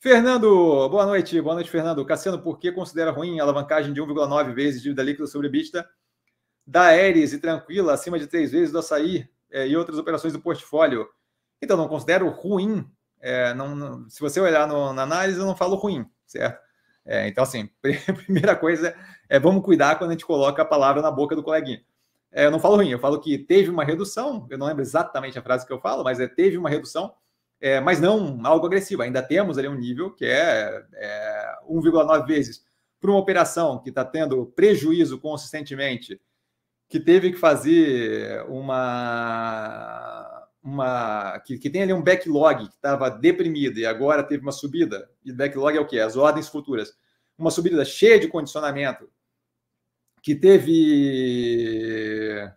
Fernando, boa noite. Boa noite, Fernando. Cassiano, por que considera ruim a alavancagem de 1,9 vezes dívida líquida sobre EBITDA da Aeres e Tranquila acima de 3 vezes do Açaí é, e outras operações do portfólio? Então, não considero ruim. É, não, não, se você olhar no, na análise, eu não falo ruim, certo? É, então, assim, primeira coisa é vamos cuidar quando a gente coloca a palavra na boca do coleguinha. É, eu não falo ruim, eu falo que teve uma redução. Eu não lembro exatamente a frase que eu falo, mas é teve uma redução é, mas não algo agressivo. Ainda temos ali um nível que é, é 1,9 vezes. Para uma operação que está tendo prejuízo consistentemente, que teve que fazer uma. uma que, que tem ali um backlog que estava deprimido e agora teve uma subida, e backlog é o que? As ordens futuras. Uma subida cheia de condicionamento, que teve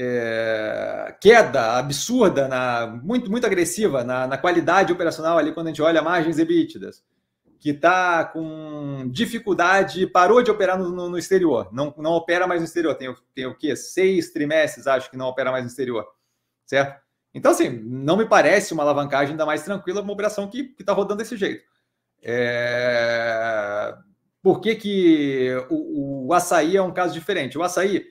é, queda absurda, na, muito, muito agressiva na, na, qualidade operacional ali quando a gente olha margens ebítidas, que está com dificuldade, parou de operar no, no, no, exterior, não, não opera mais no exterior, tem, tem o quê? Seis trimestres, acho que não opera mais no exterior, certo? Então, assim, não me parece uma alavancagem ainda mais tranquila uma operação que está rodando desse jeito. É... Por que, que o, o açaí é um caso diferente? O açaí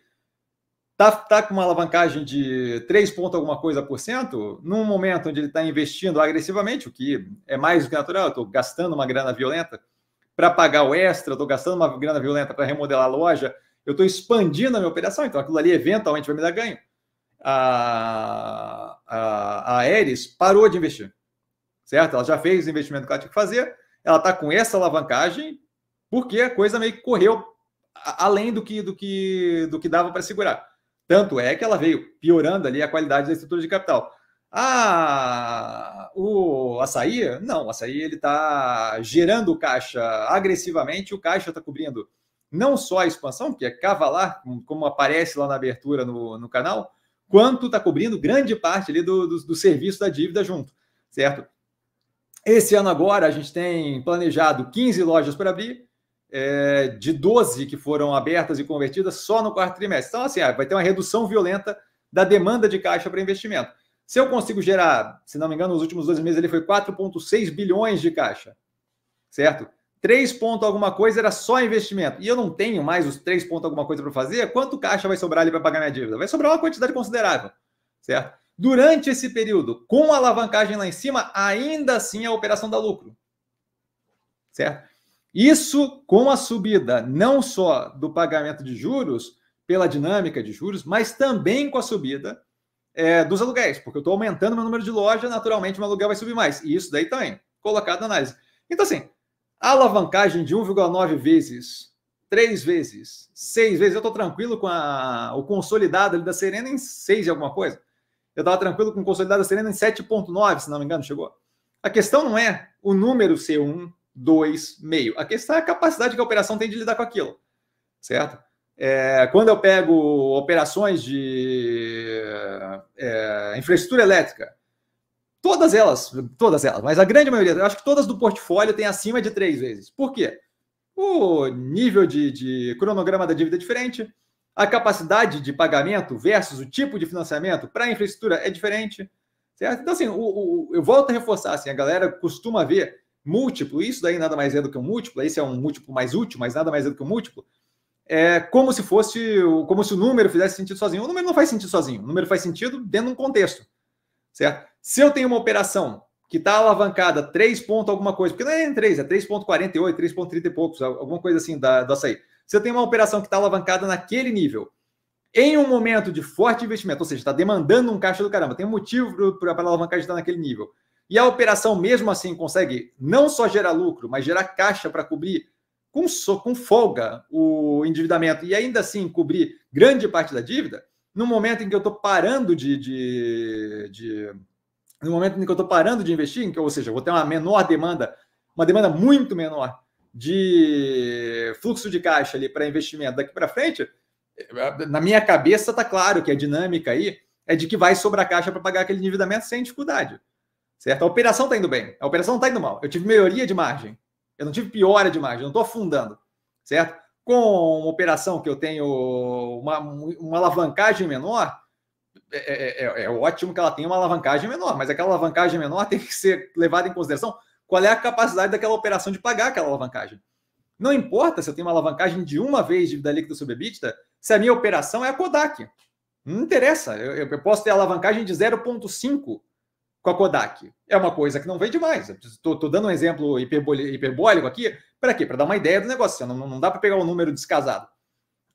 Está tá com uma alavancagem de 3 ponto alguma coisa por cento, num momento onde ele está investindo agressivamente, o que é mais do que natural, estou gastando uma grana violenta para pagar o extra, estou gastando uma grana violenta para remodelar a loja, eu estou expandindo a minha operação, então aquilo ali eventualmente vai me dar ganho. A, a, a Aeres parou de investir, certo? Ela já fez o investimento que ela tinha que fazer, ela está com essa alavancagem, porque a coisa meio que correu além do que, do que, do que dava para segurar. Tanto é que ela veio piorando ali a qualidade da estrutura de capital. Ah, o açaí? Não, o açaí ele está gerando caixa agressivamente, o caixa está cobrindo não só a expansão, que é cavalar, como aparece lá na abertura no, no canal, quanto está cobrindo grande parte ali do, do, do serviço da dívida junto, certo? Esse ano agora a gente tem planejado 15 lojas para abrir, é, de 12 que foram abertas e convertidas só no quarto trimestre. Então, assim, ah, vai ter uma redução violenta da demanda de caixa para investimento. Se eu consigo gerar, se não me engano, nos últimos dois meses ele foi 4,6 bilhões de caixa, certo? 3 ponto alguma coisa era só investimento. E eu não tenho mais os 3 ponto alguma coisa para fazer, quanto caixa vai sobrar ali para pagar minha dívida? Vai sobrar uma quantidade considerável, certo? Durante esse período, com a alavancagem lá em cima, ainda assim a operação dá lucro, certo? Isso com a subida não só do pagamento de juros, pela dinâmica de juros, mas também com a subida é, dos aluguéis, porque eu estou aumentando meu número de loja, naturalmente o meu aluguel vai subir mais. E isso daí também, colocado na análise. Então, assim, a alavancagem de 1,9 vezes, 3 vezes, 6 vezes, eu estou tranquilo com a, o consolidado ali da Serena em 6 e alguma coisa. Eu estava tranquilo com o consolidado da Serena em 7,9, se não me engano, chegou. A questão não é o número ser 1, 2,5. A questão é a capacidade que a operação tem de lidar com aquilo, certo? É, quando eu pego operações de é, infraestrutura elétrica, todas elas, todas elas, mas a grande maioria, eu acho que todas do portfólio tem acima de três vezes. Por quê? O nível de, de cronograma da dívida é diferente, a capacidade de pagamento versus o tipo de financiamento para a infraestrutura é diferente, certo? Então, assim, o, o, eu volto a reforçar, assim, a galera costuma ver múltiplo, isso daí nada mais é do que um múltiplo, esse é um múltiplo mais útil, mas nada mais é do que um múltiplo, é como se fosse, como se o número fizesse sentido sozinho. O número não faz sentido sozinho, o número faz sentido dentro de um contexto, certo? Se eu tenho uma operação que está alavancada 3 ponto alguma coisa, porque não é 3, é 3.48, 3.30 e poucos, alguma coisa assim da, do açaí. Se eu tenho uma operação que está alavancada naquele nível, em um momento de forte investimento, ou seja, está demandando um caixa do caramba, tem um motivo para a alavancagem estar naquele nível. E a operação, mesmo assim, consegue não só gerar lucro, mas gerar caixa para cobrir com, com folga o endividamento e ainda assim cobrir grande parte da dívida, no momento em que eu estou parando de, de, de, No momento em que eu estou parando de investir, que, ou seja, vou ter uma menor demanda, uma demanda muito menor de fluxo de caixa ali para investimento daqui para frente, eh, na minha cabeça está claro que a dinâmica aí é de que vai sobrar caixa para pagar aquele endividamento sem dificuldade. Certo? A operação está indo bem, a operação não está indo mal. Eu tive melhoria de margem, eu não tive piora de margem, eu não estou afundando. Certo? Com uma operação que eu tenho uma, uma alavancagem menor, é é, é, é, é, ótimo que ela tenha uma alavancagem menor, mas aquela alavancagem menor tem que ser levada em consideração qual é a capacidade daquela operação de pagar aquela alavancagem. Não importa se eu tenho uma alavancagem de uma vez de dívida líquida sobre EBITDA, se a minha operação é a Kodak. Não interessa, eu, eu posso ter alavancagem de 0,5 com a Kodak. É uma coisa que não vende mais. Estou dando um exemplo hiperbólico aqui. Para quê? Para dar uma ideia do negócio. Não, não dá para pegar um número descasado.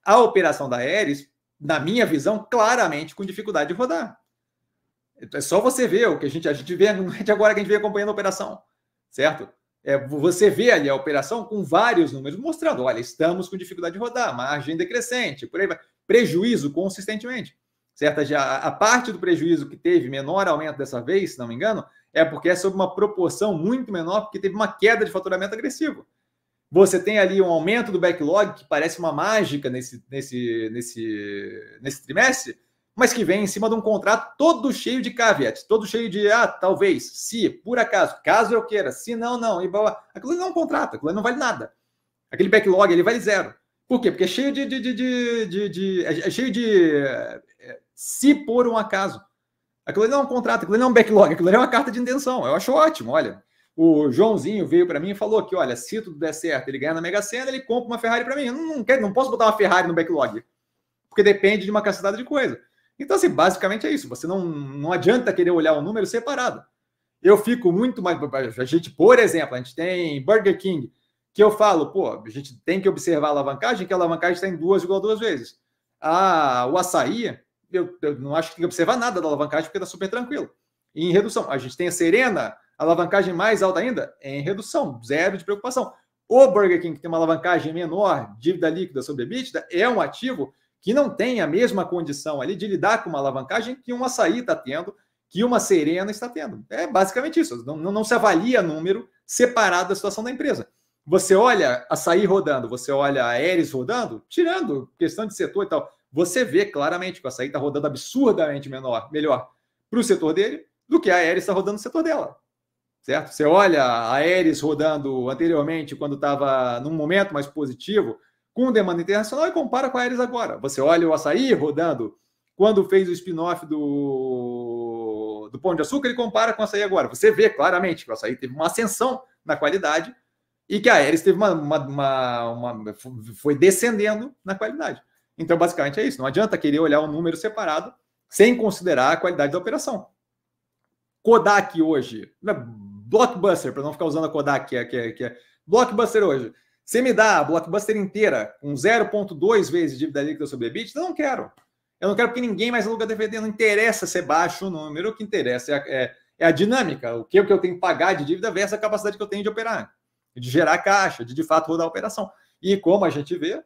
A operação da Aeres, na minha visão, claramente com dificuldade de rodar. Então, é só você ver o que a gente, a gente vê é agora que a gente vem acompanhando a operação, certo? É, você vê ali a operação com vários números mostrando, olha, estamos com dificuldade de rodar, margem decrescente, por aí vai. Prejuízo consistentemente certa já a parte do prejuízo que teve menor aumento dessa vez, se não me engano, é porque é sobre uma proporção muito menor, porque teve uma queda de faturamento agressivo. Você tem ali um aumento do backlog que parece uma mágica nesse nesse nesse nesse trimestre, mas que vem em cima de um contrato todo cheio de caveats, todo cheio de ah, talvez, se, por acaso, caso eu queira, se não, não, e blá, aquilo não é um contrato, aquilo não vale nada. Aquele backlog ele vale zero. Por quê? Porque é cheio de, de, de, de, de, de é, é cheio de se por um acaso. Aquilo ali não é um contrato, aquilo ali não é um backlog, aquilo ali é uma carta de intenção. Eu acho ótimo, olha. O Joãozinho veio para mim e falou que, olha, se tudo der certo, ele ganha na Mega Sena, ele compra uma Ferrari para mim. Eu não, quero, não posso botar uma Ferrari no backlog, porque depende de uma cacetada de coisa. Então, assim, basicamente é isso. Você não, não adianta querer olhar o um número separado. Eu fico muito mais. A gente, por exemplo, a gente tem Burger King, que eu falo, pô, a gente tem que observar a alavancagem, que a alavancagem está em 2,2 vezes. Ah, o açaí, eu, eu não acho que tem que observar nada da alavancagem, porque está super tranquilo. E em redução, a gente tem a Serena, a alavancagem mais alta ainda, é em redução, zero de preocupação. O Burger King, que tem uma alavancagem menor, dívida líquida sobre EBITDA, é um ativo que não tem a mesma condição ali de lidar com uma alavancagem que um açaí está tendo, que uma serena está tendo. É basicamente isso. Não, não, se avalia número separado da situação da empresa. Você olha a açaí rodando, você olha a Aeres rodando, tirando questão de setor e tal. Você vê claramente que o açaí está rodando absurdamente menor, melhor para o setor dele do que a Aeres está rodando no setor dela. Certo? Você olha a Aeres rodando anteriormente, quando estava num momento mais positivo, com demanda internacional e compara com a Aeres agora. Você olha o açaí rodando quando fez o spin-off do, do Pão de Açúcar e compara com o açaí agora. Você vê claramente que o açaí teve uma ascensão na qualidade e que a Aeres teve uma, uma, uma, uma foi descendendo na qualidade. Então, basicamente é isso. Não adianta querer olhar um número separado sem considerar a qualidade da operação. Kodak hoje, é blockbuster, para não ficar usando a Kodak, que é, que é, que é. blockbuster hoje. Você me dá a blockbuster inteira com 0,2 vezes dívida líquida sobre EBITDA? Eu não quero. Eu não quero porque ninguém mais aluga DVD. Não interessa ser baixo o número, o que interessa é a, é, é a dinâmica, o que, o que eu tenho que pagar de dívida versus a capacidade que eu tenho de operar, de gerar caixa, de de fato rodar a operação. E como a gente vê,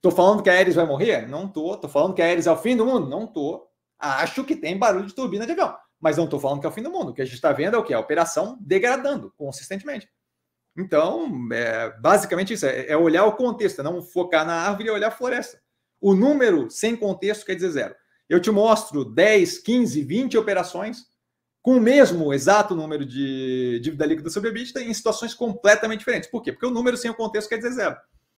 Tô falando que a Ares vai morrer? Não tô. Tô falando que a Ares é o fim do mundo? Não tô. Acho que tem barulho de turbina de avião, mas não tô falando que é o fim do mundo. O que a gente está vendo é o que? A operação degradando consistentemente. Então, é, basicamente isso, é, é, olhar o contexto, é não focar na árvore e olhar a floresta. O número sem contexto quer dizer zero. Eu te mostro 10, 15, 20 operações com o mesmo exato número de dívida líquida sobre EBITDA em situações completamente diferentes. Por quê? Porque o número sem o contexto quer dizer zero.